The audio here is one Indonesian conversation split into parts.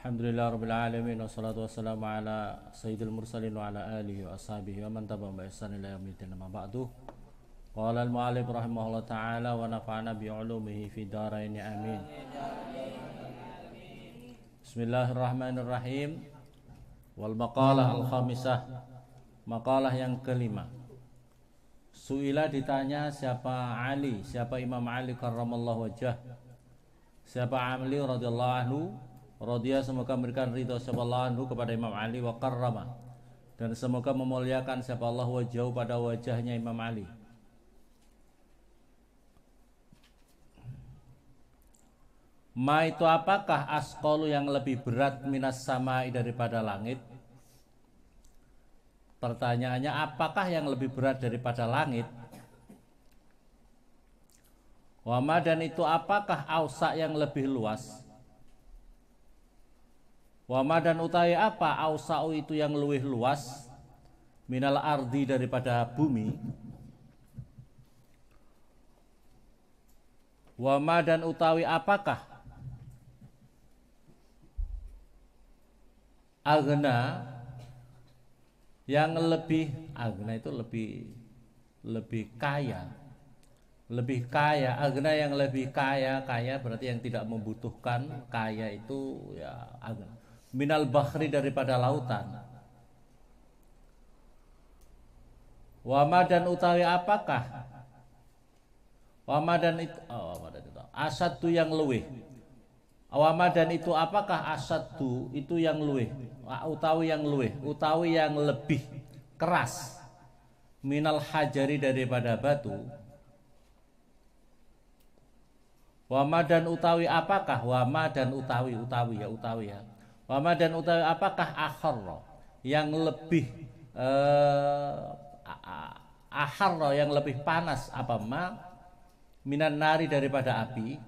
Alhamdulillah Rabbil Alamin Wassalatu wassalamu ala Sayyidil Mursalin wa ala alihi wa ashabihi Wa man tabam wa ihsan ila yamidin ba'du Qala al-mu'alib rahimahullah ta'ala Wa nafa'ana bi'ulumihi fi daraini amin Bismillahirrahmanirrahim Wal maqalah al-khamisah Maqalah yang kelima Su'ila ditanya siapa Ali Siapa Imam Ali karramallahu wajah Siapa Amli radhiyallahu anhu Rodiah semoga memberikan ridho siapa kepada Imam Ali wa karrama dan semoga memuliakan siapa Allah wajah pada wajahnya Imam Ali Ma itu apakah askolu yang lebih berat minas samai daripada langit? Pertanyaannya apakah yang lebih berat daripada langit? Wama dan itu apakah ausak yang lebih luas? Wama dan utai apa ausau itu yang luwih luas minal ardi daripada bumi. Wama dan utawi apakah agna yang lebih agna itu lebih lebih kaya lebih kaya agna yang lebih kaya kaya berarti yang tidak membutuhkan kaya itu ya agna minal bahri daripada lautan wama dan utawi apakah wama dan oh, itu oh, wama dan itu asatu yang luweh wama dan itu apakah tu itu yang luweh utawi yang luweh utawi yang lebih keras minal hajari daripada batu wama dan utawi apakah wama dan utawi utawi ya utawi ya Wama dan utawi apakah akharro yang lebih eh, aharro yang lebih panas apa ma minan nari daripada api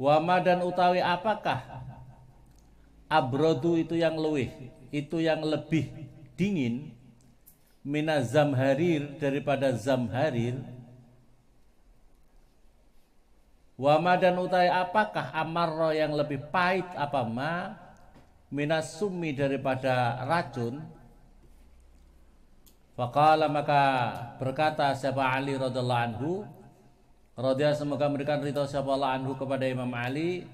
wama dan utawi apakah abrodu itu yang lebih itu yang lebih dingin mina zamharir daripada zamharir Wama dan utai apakah amarro yang lebih pahit apa ma minas sumi daripada racun Fakala maka berkata siapa Ali radhiallahu anhu Radhiya semoga memberikan rito siapa Allah anhu kepada Imam Ali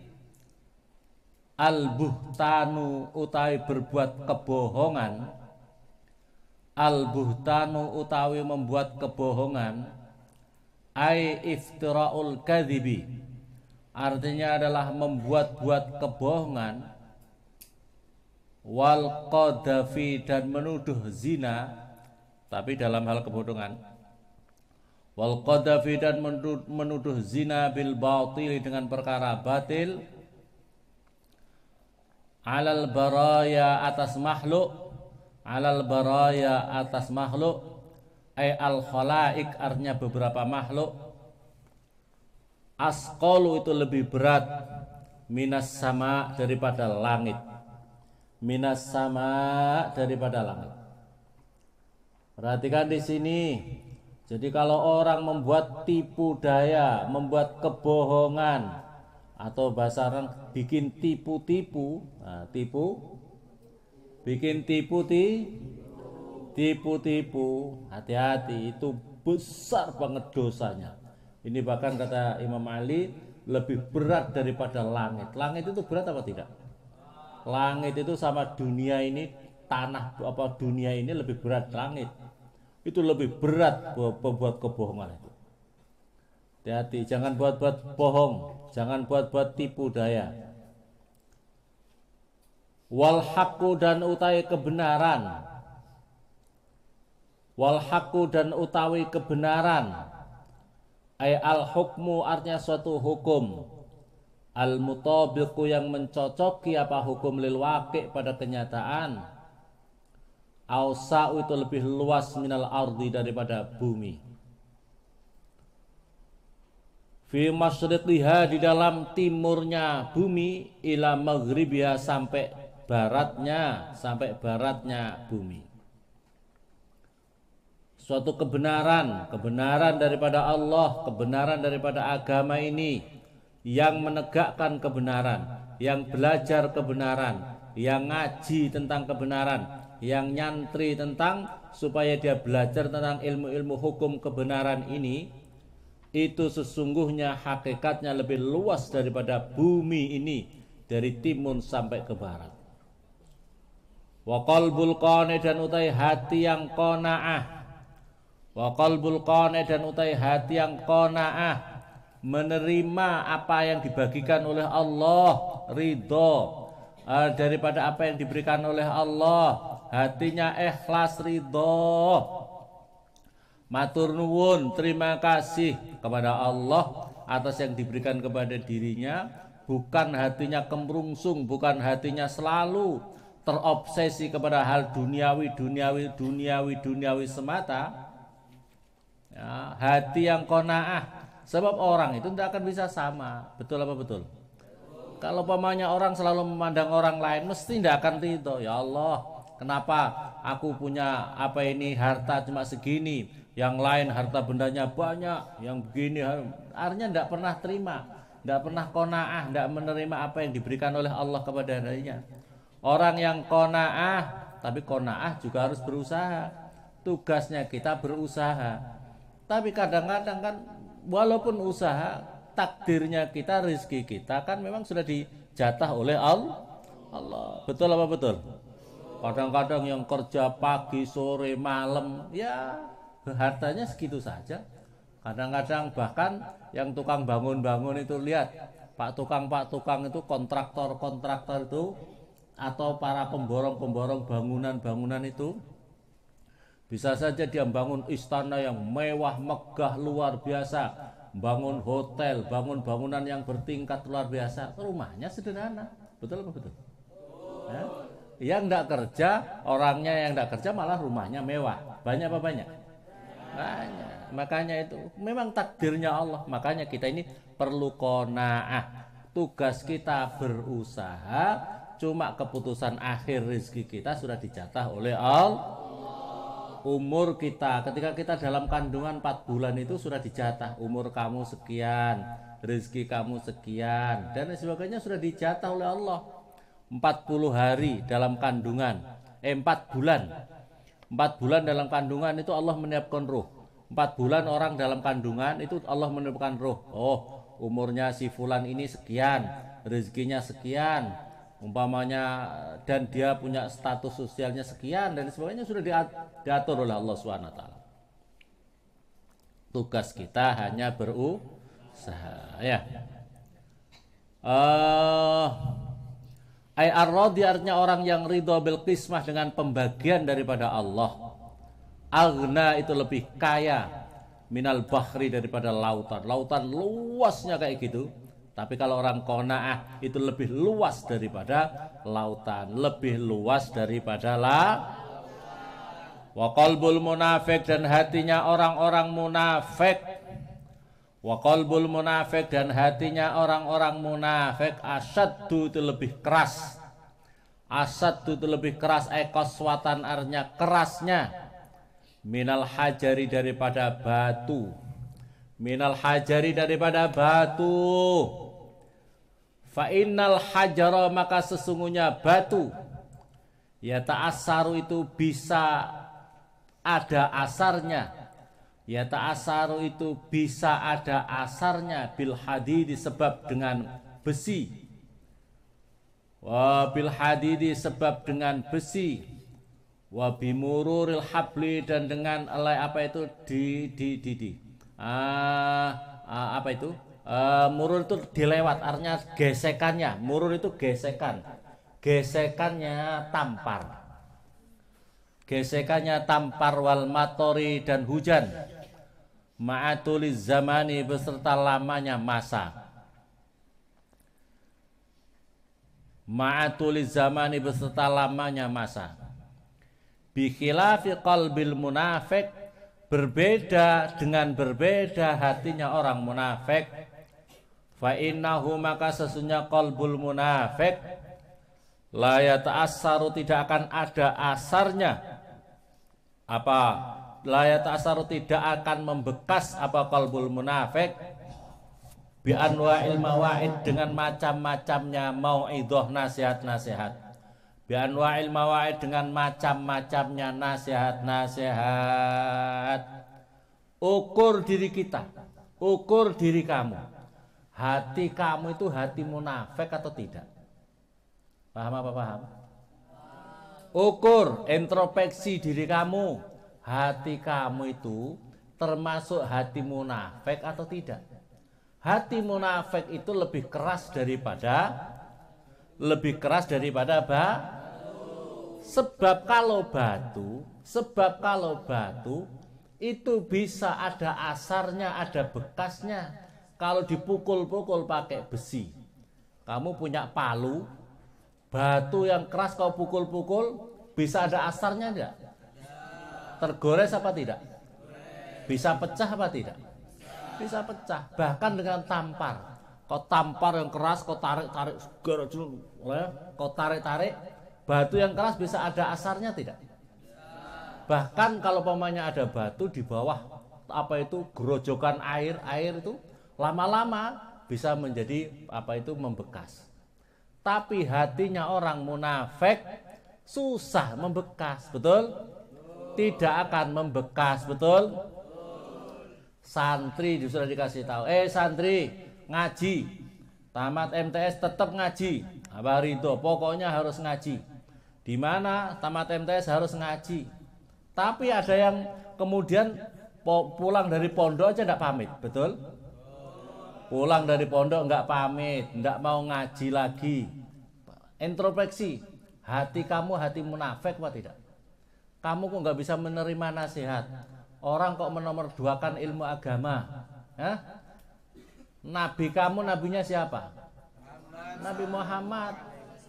Al-buhtanu utai berbuat kebohongan Al-buhtanu utawi membuat kebohongan ay iftiraul kadhibi artinya adalah membuat-buat kebohongan wal qadhafi dan menuduh zina tapi dalam hal kebodohan wal qadhafi dan menuduh zina bil batil dengan perkara batil alal baraya atas makhluk alal baraya atas makhluk ay eh, al khalaik artinya beberapa makhluk asqalu itu lebih berat minas sama daripada langit minas sama daripada langit perhatikan di sini jadi kalau orang membuat tipu daya membuat kebohongan atau bahasa orang bikin tipu-tipu nah, tipu bikin tipu-tipu tipu-tipu hati-hati itu besar banget dosanya ini bahkan kata Imam Ali lebih berat daripada langit langit itu berat apa tidak langit itu sama dunia ini tanah apa dunia ini lebih berat langit itu lebih berat buat kebohongan itu hati-hati jangan buat-buat bohong jangan buat-buat tipu daya wal dan utai kebenaran wal haku dan utawi kebenaran ay al hukmu artinya suatu hukum al mutabiqu yang mencocoki apa hukum lil waqi pada kenyataan ausa'u itu lebih luas minal ardi daripada bumi fi masyriqiha di dalam timurnya bumi ila maghribiha sampai baratnya sampai baratnya bumi suatu kebenaran, kebenaran daripada Allah, kebenaran daripada agama ini yang menegakkan kebenaran, yang belajar kebenaran, yang ngaji tentang kebenaran, yang nyantri tentang supaya dia belajar tentang ilmu-ilmu hukum kebenaran ini itu sesungguhnya hakikatnya lebih luas daripada bumi ini dari timun sampai ke barat. Wa qalbul dan utai hati yang konaah. Wa qalbul qane dan utai hati yang qanaah menerima apa yang dibagikan oleh Allah ridho uh, daripada apa yang diberikan oleh Allah hatinya ikhlas ridho matur nuwun terima kasih kepada Allah atas yang diberikan kepada dirinya bukan hatinya kemrungsung bukan hatinya selalu terobsesi kepada hal duniawi duniawi duniawi duniawi semata ya, hati yang konaah sebab orang itu tidak akan bisa sama betul apa betul kalau pamannya orang selalu memandang orang lain mesti tidak akan itu ya Allah kenapa aku punya apa ini harta cuma segini yang lain harta bendanya banyak yang begini artinya tidak pernah terima tidak pernah konaah tidak menerima apa yang diberikan oleh Allah kepada dirinya orang yang konaah tapi konaah juga harus berusaha tugasnya kita berusaha tapi kadang-kadang kan walaupun usaha takdirnya kita, rezeki kita kan memang sudah dijatah oleh Allah. Allah. Betul apa betul? Kadang-kadang yang kerja pagi, sore, malam, ya hartanya segitu saja. Kadang-kadang bahkan yang tukang bangun-bangun itu lihat Pak tukang Pak tukang itu kontraktor kontraktor itu atau para pemborong pemborong bangunan bangunan itu bisa saja dia bangun istana yang mewah, megah, luar biasa. Bangun hotel, bangun bangunan yang bertingkat luar biasa. Rumahnya sederhana. Betul apa betul? Ya? Yang tidak kerja, orangnya yang tidak kerja malah rumahnya mewah. Banyak apa banyak? Banyak. Makanya itu memang takdirnya Allah. Makanya kita ini perlu kona'ah. Tugas kita berusaha, cuma keputusan akhir rezeki kita sudah dicatat oleh Allah umur kita ketika kita dalam kandungan 4 bulan itu sudah dijatah umur kamu sekian rezeki kamu sekian dan sebagainya sudah dijatah oleh Allah 40 hari dalam kandungan eh, 4 bulan 4 bulan dalam kandungan itu Allah menyiapkan ruh 4 bulan orang dalam kandungan itu Allah menyiapkan ruh oh umurnya si fulan ini sekian rezekinya sekian umpamanya dan dia punya status sosialnya sekian dan sebagainya sudah diatur oleh Allah SWT tugas kita hanya berusaha ya uh, eh, IR artinya orang yang ridho bil kismah dengan pembagian daripada Allah Agna itu lebih kaya minal bahri daripada lautan lautan luasnya kayak gitu tapi kalau orang kona'ah itu lebih luas daripada lautan, lebih luas daripada la. Wa munafik dan hatinya orang-orang munafik. wakol bul munafik dan hatinya orang-orang munafik asaddu itu lebih keras. Asaddu itu lebih keras ekoswatan artinya kerasnya. Minal hajari daripada batu. Minal hajari daripada batu innal hajara maka sesungguhnya batu Ya ta'asaru itu bisa ada asarnya Ya ta'asaru itu bisa ada asarnya Bil hadidi sebab dengan besi Wa bil hadidi sebab dengan besi Wa bimururil habli dan dengan alai apa itu di di di di ah, ah apa itu uh, eh, murul itu dilewat artinya gesekannya murul itu gesekan gesekannya tampar gesekannya tampar wal matori dan hujan ma'atuliz zamani beserta lamanya masa ma'atuliz zamani beserta lamanya masa bikhilafi qalbil munafik berbeda dengan berbeda hatinya orang munafik fa innahu maka sesungguhnya qalbul munafik la yata'assaru tidak akan ada asarnya apa layat yata'assaru tidak akan membekas apa kolbul munafik bi anwa'il mawaid dengan macam-macamnya mauidhah nasihat-nasihat bi anwa'il mawaid dengan macam-macamnya nasihat-nasihat ukur diri kita ukur diri kamu Hati kamu itu hati munafik atau tidak? Paham apa paham? Ukur introspeksi diri kamu. Hati kamu itu termasuk hati munafik atau tidak? Hati munafik itu lebih keras daripada lebih keras daripada apa sebab kalau batu sebab kalau batu itu bisa ada asarnya ada bekasnya kalau dipukul-pukul pakai besi, kamu punya palu, batu yang keras kau pukul-pukul, bisa ada asarnya enggak? Tergores apa tidak? Bisa pecah apa tidak? Bisa pecah, bahkan dengan tampar. Kau tampar yang keras, kau tarik-tarik, ya. Kau tarik-tarik, batu yang keras bisa ada asarnya tidak? Bahkan kalau pemainnya ada batu di bawah apa itu gerojokan air, air itu Lama-lama bisa menjadi apa itu membekas. Tapi hatinya orang munafik susah membekas, betul? Tidak akan membekas, betul? Santri sudah dikasih tahu, eh santri ngaji, tamat MTS tetap ngaji. Apa itu? Pokoknya harus ngaji. Di mana tamat MTS harus ngaji. Tapi ada yang kemudian pulang dari pondok aja tidak pamit, betul? pulang dari pondok nggak pamit, nggak mau ngaji lagi. Introspeksi, hati kamu hati munafik apa tidak? Kamu kok nggak bisa menerima nasihat? Orang kok menomorduakan ilmu agama? Hah? Nabi kamu nabinya siapa? Nabi Muhammad.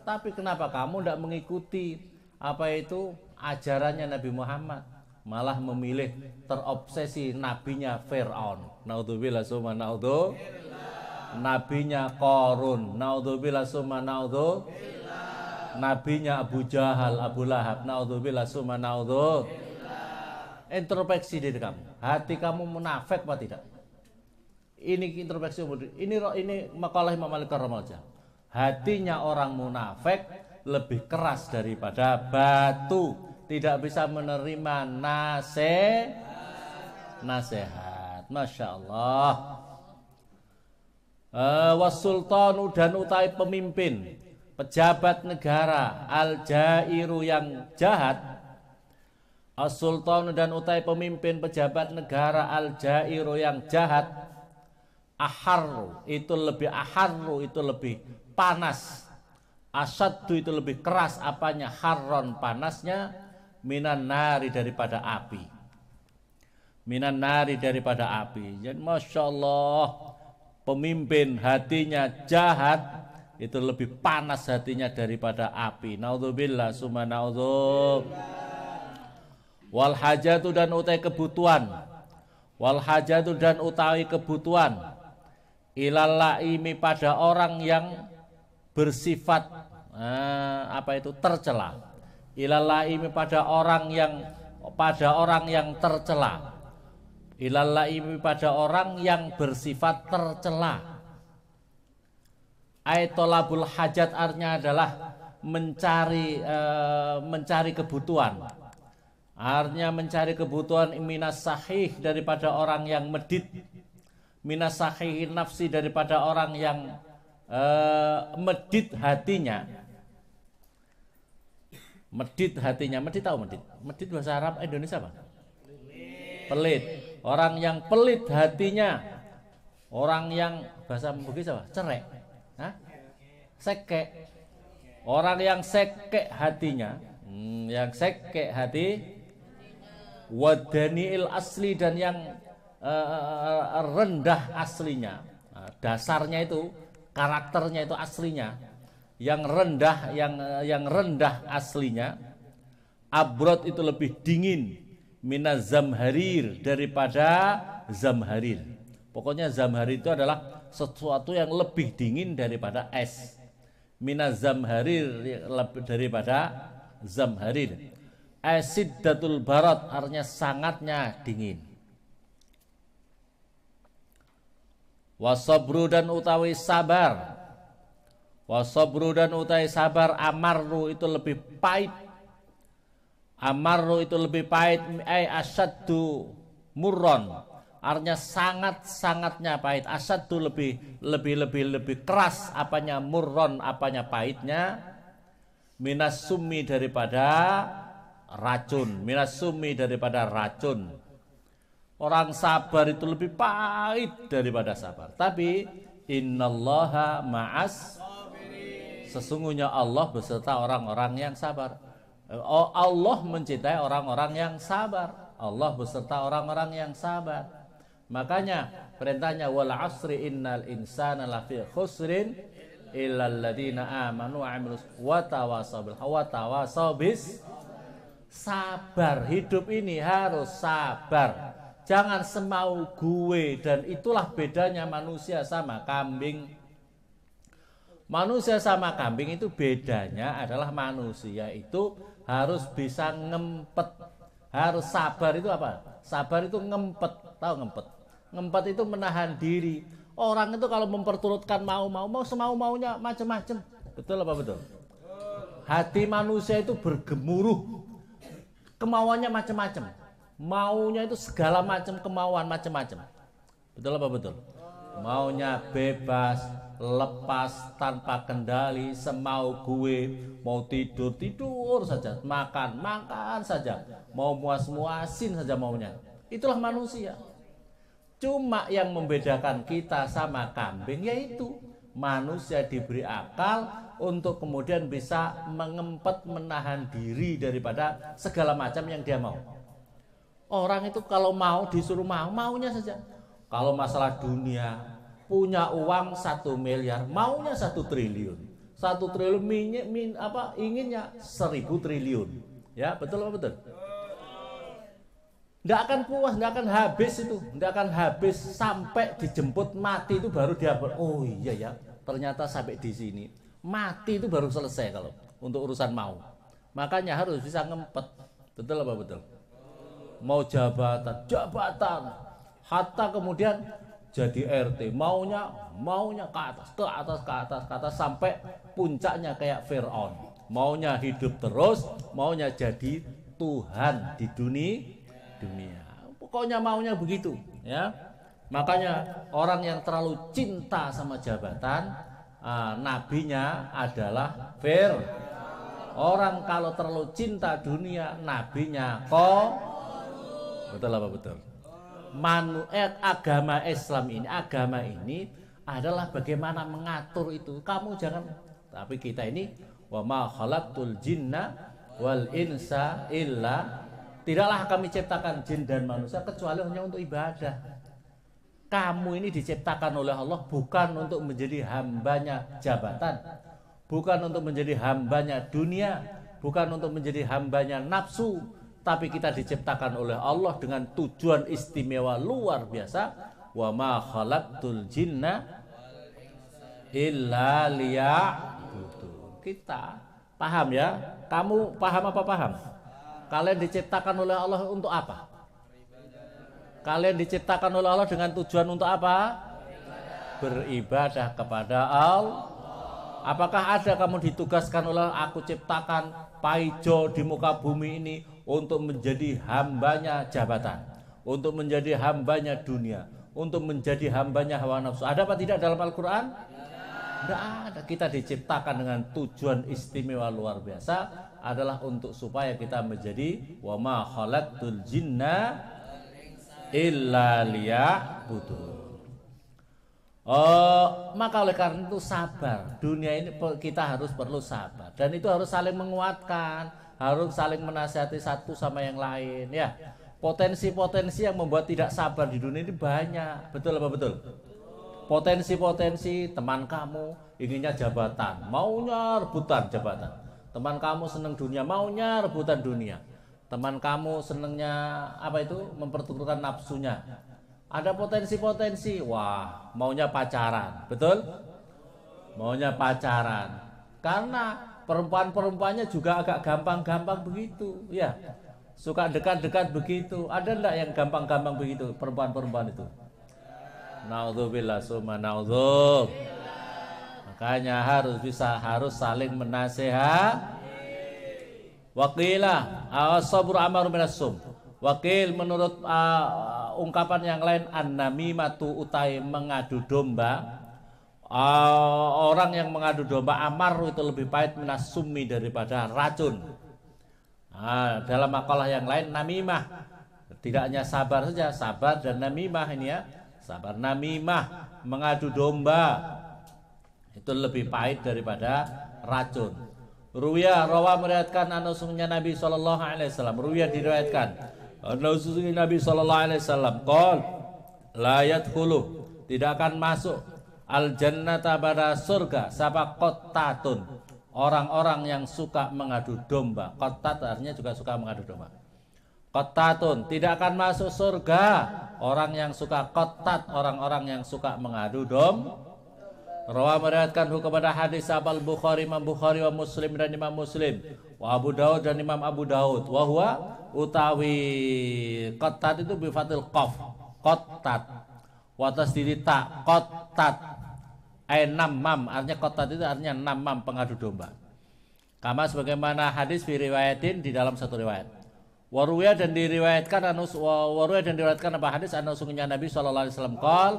Tapi kenapa kamu tidak mengikuti apa itu ajarannya Nabi Muhammad? Malah memilih terobsesi nabinya Fir'aun. Naudzubillah summa naudzubillah nabinya Korun naudzubillah summa naudzu nabinya Abu Jahal Abu Lahab naudzubillah summa naudzu introspeksi diri kamu hati kamu munafik apa tidak ini introspeksi ini ini makalah Imam Malik Ramaja hatinya orang munafik lebih keras daripada batu tidak bisa menerima nase nasihat Masya Allah Eh, wasultanu dan utai pemimpin pejabat negara al jairu yang jahat As-Sultan dan utai pemimpin pejabat negara Al-Jairu yang jahat Aharu itu lebih aharru itu lebih panas Asaddu itu lebih keras apanya haron panasnya Minan nari daripada api Minan nari daripada api Jadi ya, Masya Allah pemimpin hatinya jahat itu lebih panas hatinya daripada api. Naudzubillah summa naudzub. Wal hajatu dan utai kebutuhan. Wal hajatu dan utawi kebutuhan. Ilal laimi pada orang yang bersifat eh, apa itu tercela. Ilal laimi pada orang yang pada orang yang tercela ilal laimi pada orang yang bersifat tercela aitolabul hajat artinya adalah mencari e, mencari kebutuhan artinya mencari kebutuhan minas sahih daripada orang yang medit minas sahih nafsi daripada orang yang e, medit hatinya medit hatinya medit tahu medit medit bahasa Arab Indonesia apa pelit orang yang pelit hatinya, orang yang bahasa Bugis apa? Cerek. Hah? seke, Orang yang seke hatinya, hmm, yang seke hati wadaniil asli dan yang uh, rendah aslinya. Nah, dasarnya itu karakternya itu aslinya. Yang rendah yang yang rendah aslinya. Abrot itu lebih dingin minaz zamharir daripada zamharir. Pokoknya zamharir itu adalah sesuatu yang lebih dingin daripada es. Minaz zamharir daripada zamharir. Asiddatul barat artinya sangatnya dingin. Wasobru dan utawi sabar Wasobru dan utawi sabar Amarru itu lebih pahit Amarru itu lebih pahit ai eh, asyaddu murron. Artinya sangat-sangatnya pahit. Asyaddu lebih lebih lebih lebih keras apanya murron apanya pahitnya minas sumi daripada racun. Minas sumi daripada racun. Orang sabar itu lebih pahit daripada sabar. Tapi innallaha ma'as sesungguhnya Allah beserta orang-orang yang sabar. Oh, Allah mencintai orang-orang yang sabar. Allah beserta orang-orang yang sabar. Makanya perintahnya wal asri innal insana lafi khusrin illal ladina amanu wa amilus wa tawasabil wa bis sabar hidup ini harus sabar jangan semau gue dan itulah bedanya manusia sama kambing manusia sama kambing itu bedanya adalah manusia itu harus bisa ngempet harus sabar itu apa sabar itu ngempet tahu ngempet ngempet itu menahan diri orang itu kalau memperturutkan mau mau mau semau maunya macam-macam betul apa betul hati manusia itu bergemuruh kemauannya macam-macam maunya itu segala macam kemauan macam-macam betul apa betul maunya bebas lepas tanpa kendali semau gue mau tidur tidur saja makan makan saja mau muas muasin saja maunya itulah manusia cuma yang membedakan kita sama kambing yaitu manusia diberi akal untuk kemudian bisa mengempet menahan diri daripada segala macam yang dia mau orang itu kalau mau disuruh mau maunya saja kalau masalah dunia punya uang satu miliar, maunya satu triliun. Satu triliun minyak min, apa inginnya seribu triliun. Ya betul apa betul? Tidak akan puas, tidak akan habis itu, tidak akan habis sampai dijemput mati itu baru dia ber oh iya ya ternyata sampai di sini mati itu baru selesai kalau untuk urusan mau. Makanya harus bisa ngempet, betul apa betul? Mau jabatan, jabatan, Hatta kemudian jadi RT, maunya maunya ke atas, ke atas, ke atas, ke atas sampai puncaknya kayak Firaun. Maunya hidup terus, maunya jadi Tuhan di dunia dunia. Pokoknya maunya begitu, ya. Makanya orang yang terlalu cinta sama jabatan, uh, nabinya adalah Fir. Orang kalau terlalu cinta dunia, nabinya kok. Betul apa betul? manu eh, agama Islam ini agama ini adalah bagaimana mengatur itu kamu jangan tapi kita ini wa ma khalaqtul jinna wal insa illa tidaklah kami ciptakan jin dan manusia kecuali hanya untuk ibadah kamu ini diciptakan oleh Allah bukan untuk menjadi hambanya jabatan bukan untuk menjadi hambanya dunia bukan untuk menjadi hambanya nafsu tapi kita diciptakan oleh Allah dengan tujuan istimewa luar biasa wa ma khalaqtul jinna illa kita paham ya kamu paham apa paham kalian diciptakan oleh Allah untuk apa kalian diciptakan oleh Allah dengan tujuan untuk apa beribadah kepada Allah Apakah ada kamu ditugaskan oleh aku ciptakan paijo di muka bumi ini untuk menjadi hambanya jabatan, untuk menjadi hambanya dunia, untuk menjadi hambanya hawa nafsu. Ada apa tidak dalam Al-Quran? Tidak ada. Kita diciptakan dengan tujuan istimewa luar biasa adalah untuk supaya kita menjadi wama khalaqtul jinna illa liya'budun. Oh, maka oleh karena itu sabar. Dunia ini kita harus perlu sabar dan itu harus saling menguatkan harus saling menasihati satu sama yang lain ya potensi-potensi yang membuat tidak sabar di dunia ini banyak betul apa betul potensi-potensi teman kamu inginnya jabatan maunya rebutan jabatan teman kamu seneng dunia maunya rebutan dunia teman kamu senengnya apa itu mempertukarkan nafsunya ada potensi-potensi wah maunya pacaran betul maunya pacaran karena Perempuan-perempuannya juga agak gampang-gampang begitu, ya. Suka dekat-dekat begitu. Ada enggak yang gampang-gampang begitu perempuan-perempuan itu? Naudzubillah summa naudzub. Makanya harus bisa harus saling menasehat. Wakilah awas sabru amaru Wakil menurut uh, ungkapan yang lain an matu utai mengadu domba uh, orang yang mengadu domba amar itu lebih pahit minas sumi daripada racun. Nah, dalam makalah yang lain namimah tidak hanya sabar saja sabar dan namimah ini ya sabar namimah mengadu domba itu lebih pahit daripada racun. Ruya rawa meriatkan anusungnya Nabi Shallallahu Alaihi Wasallam. Ruya diriwayatkan anusungnya Nabi Shallallahu Alaihi Wasallam. Kol layat hulu tidak akan masuk Al jannata pada surga sapa kotatun orang-orang yang suka mengadu domba. Kotat artinya juga suka mengadu domba. Kotatun tidak akan masuk surga orang yang suka kotat orang-orang yang suka mengadu dom. Rawa hukum pada hadis Abal Bukhari, Imam Bukhari wa Muslim dan Imam Muslim, wa Abu Daud dan Imam Abu Daud. Wahwa utawi kotat itu bifatil kof kotat Watas diri tak kotat enam eh, mam artinya kotat itu artinya enam mam pengadu domba. Kama sebagaimana hadis diriwayatin riwayatin di dalam satu riwayat. Waruya dan diriwayatkan anus waruya dan diriwayatkan apa hadis anus sungguhnya Nabi saw Kol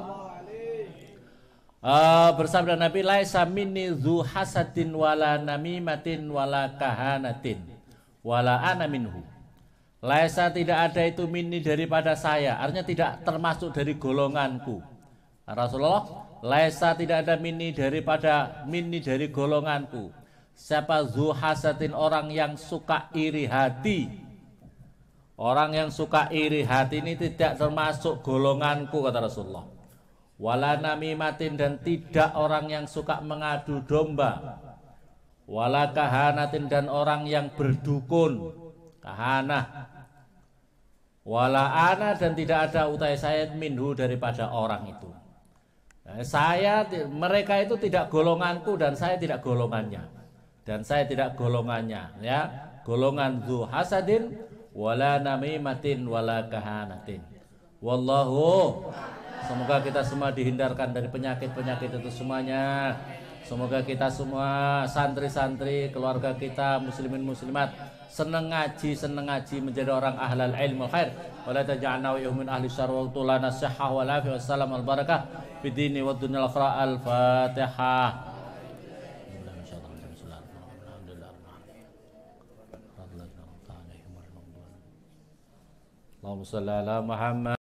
Uh, bersabda Nabi laisa minni dzu hasadin wala namimatin wala kahanatin wala ana minhu Laisa tidak ada itu mini daripada saya. Artinya tidak termasuk dari golonganku. Rasulullah, Laisa tidak ada mini daripada mini dari golonganku. Siapa zuhasatin orang yang suka iri hati. Orang yang suka iri hati ini tidak termasuk golonganku kata Rasulullah. Walana mimatin dan tidak orang yang suka mengadu domba. Walakahanatin dan orang yang berdukun. Kahanah Wala ana dan tidak ada utai saya minhu daripada orang itu. Eh, saya mereka itu tidak golonganku dan saya tidak golongannya. Dan saya tidak golongannya ya. Golongan zu hasadin wala namimatin wala kahanatin. Wallahu Semoga kita semua dihindarkan dari penyakit-penyakit itu semuanya. Semoga kita semua santri-santri, keluarga kita, muslimin muslimat seneng ngaji seneng ngaji menjadi orang ahlal ilmu khair wala taj'alna wa yumin ahli syar wa tulana wa lafi wa salam al barakah bidini wa dunyal akhirah al fatihah Allahumma salli ala Muhammad